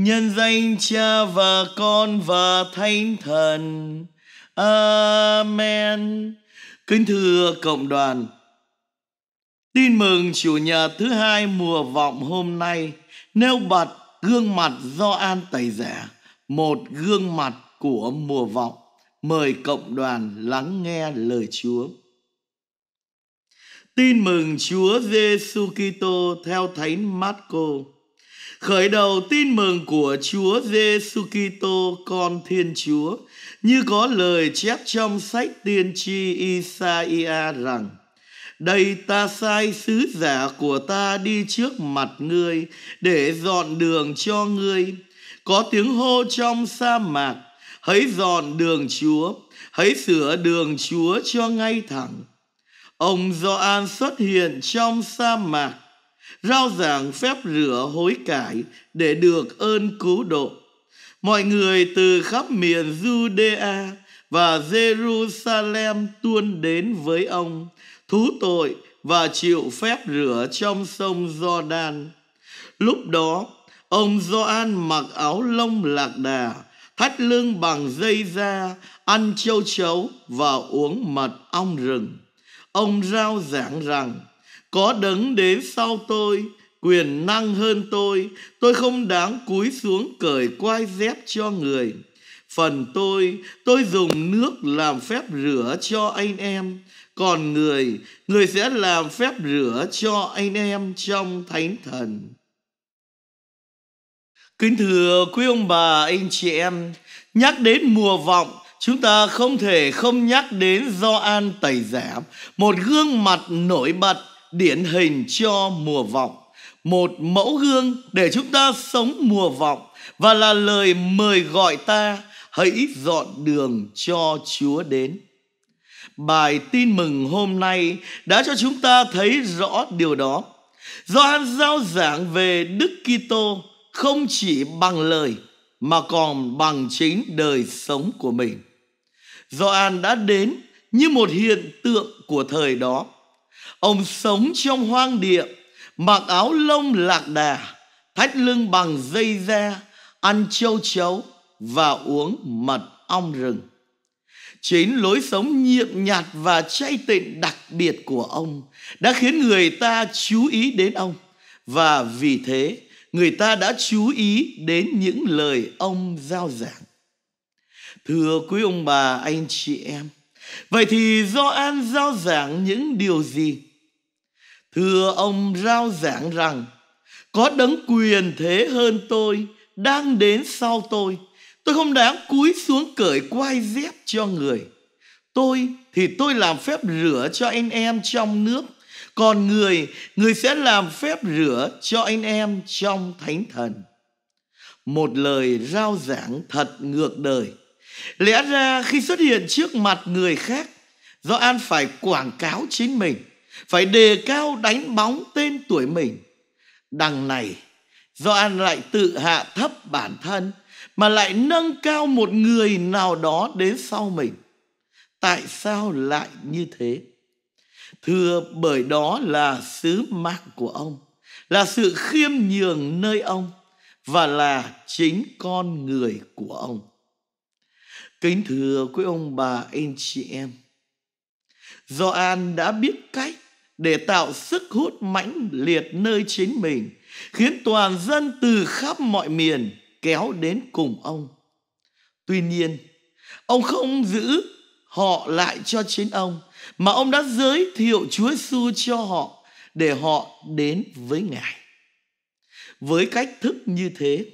nhân danh cha và con và thánh thần amen kính thưa cộng đoàn tin mừng chủ nhật thứ hai mùa vọng hôm nay nêu bật gương mặt do an tẩy giả một gương mặt của mùa vọng mời cộng đoàn lắng nghe lời chúa tin mừng chúa giêsu kitô theo thánh mát cô Khởi đầu tin mừng của Chúa Giêsu Kitô con Thiên Chúa, như có lời chép trong sách tiên tri Isaia rằng: đây ta sai sứ giả của ta đi trước mặt ngươi để dọn đường cho ngươi. Có tiếng hô trong sa mạc, hãy dọn đường Chúa, hãy sửa đường Chúa cho ngay thẳng. Ông Gioan xuất hiện trong sa mạc rao giảng phép rửa hối cải để được ơn cứu độ. Mọi người từ khắp miền Judea và Jerusalem tuôn đến với ông, thú tội và chịu phép rửa trong sông Jordan. Lúc đó, ông Gioan mặc áo lông lạc đà, thắt lưng bằng dây da, ăn châu chấu và uống mật ong rừng. Ông rao giảng rằng, có đấng đến sau tôi, quyền năng hơn tôi, tôi không đáng cúi xuống cởi quai dép cho người. Phần tôi, tôi dùng nước làm phép rửa cho anh em, còn người, người sẽ làm phép rửa cho anh em trong thánh thần. Kính thưa quý ông bà, anh chị em, nhắc đến mùa vọng, chúng ta không thể không nhắc đến Gioan Tẩy Giả, một gương mặt nổi bật điển hình cho mùa vọng một mẫu gương để chúng ta sống mùa vọng và là lời mời gọi ta hãy dọn đường cho Chúa đến. Bài tin mừng hôm nay đã cho chúng ta thấy rõ điều đó. Gioan giao giảng về Đức Kitô không chỉ bằng lời mà còn bằng chính đời sống của mình. Gioan đã đến như một hiện tượng của thời đó Ông sống trong hoang địa, mặc áo lông lạc đà, thắt lưng bằng dây da, ăn châu chấu và uống mật ong rừng. Chính lối sống nhiệm nhạt và chay tịnh đặc biệt của ông đã khiến người ta chú ý đến ông và vì thế người ta đã chú ý đến những lời ông giao giảng. Thưa quý ông bà, anh chị em, vậy thì do an giao giảng những điều gì? Thưa ông rao giảng rằng Có đấng quyền thế hơn tôi Đang đến sau tôi Tôi không đáng cúi xuống cởi quai dép cho người Tôi thì tôi làm phép rửa cho anh em trong nước Còn người, người sẽ làm phép rửa cho anh em trong thánh thần Một lời rao giảng thật ngược đời Lẽ ra khi xuất hiện trước mặt người khác do Gioan phải quảng cáo chính mình phải đề cao đánh bóng tên tuổi mình đằng này Gioan lại tự hạ thấp bản thân mà lại nâng cao một người nào đó đến sau mình. Tại sao lại như thế? Thưa bởi đó là sứ mạng của ông, là sự khiêm nhường nơi ông và là chính con người của ông. Kính thưa quý ông bà anh chị em, Gioan đã biết cách để tạo sức hút mãnh liệt nơi chính mình, khiến toàn dân từ khắp mọi miền kéo đến cùng ông. Tuy nhiên, ông không giữ họ lại cho chính ông, mà ông đã giới thiệu Chúa Giêsu cho họ để họ đến với Ngài. Với cách thức như thế,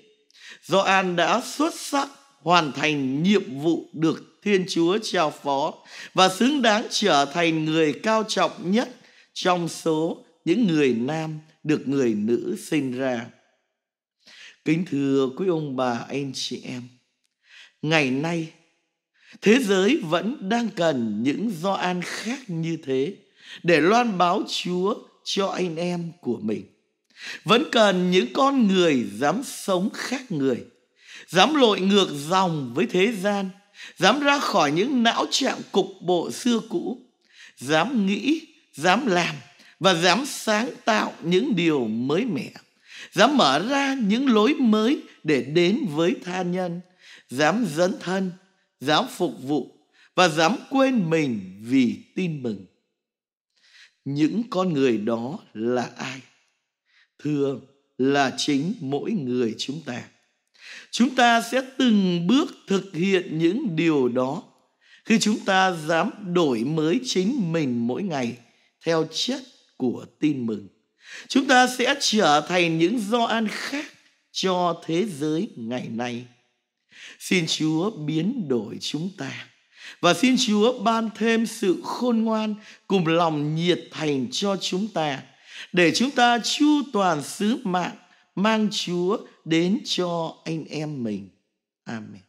Gioan đã xuất sắc hoàn thành nhiệm vụ được Thiên Chúa trao phó và xứng đáng trở thành người cao trọng nhất trong số những người nam được người nữ sinh ra. Kính thưa quý ông bà, anh chị em, ngày nay thế giới vẫn đang cần những do an khác như thế để loan báo Chúa cho anh em của mình. Vẫn cần những con người dám sống khác người, dám lội ngược dòng với thế gian, dám ra khỏi những não trạng cục bộ xưa cũ, dám nghĩ dám làm và dám sáng tạo những điều mới mẻ dám mở ra những lối mới để đến với tha nhân dám dấn thân dám phục vụ và dám quên mình vì tin mừng những con người đó là ai thưa là chính mỗi người chúng ta chúng ta sẽ từng bước thực hiện những điều đó khi chúng ta dám đổi mới chính mình mỗi ngày theo chất của tin mừng. Chúng ta sẽ trở thành những do an khác cho thế giới ngày nay. Xin Chúa biến đổi chúng ta và xin Chúa ban thêm sự khôn ngoan cùng lòng nhiệt thành cho chúng ta để chúng ta chu toàn sứ mạng mang Chúa đến cho anh em mình. Amen.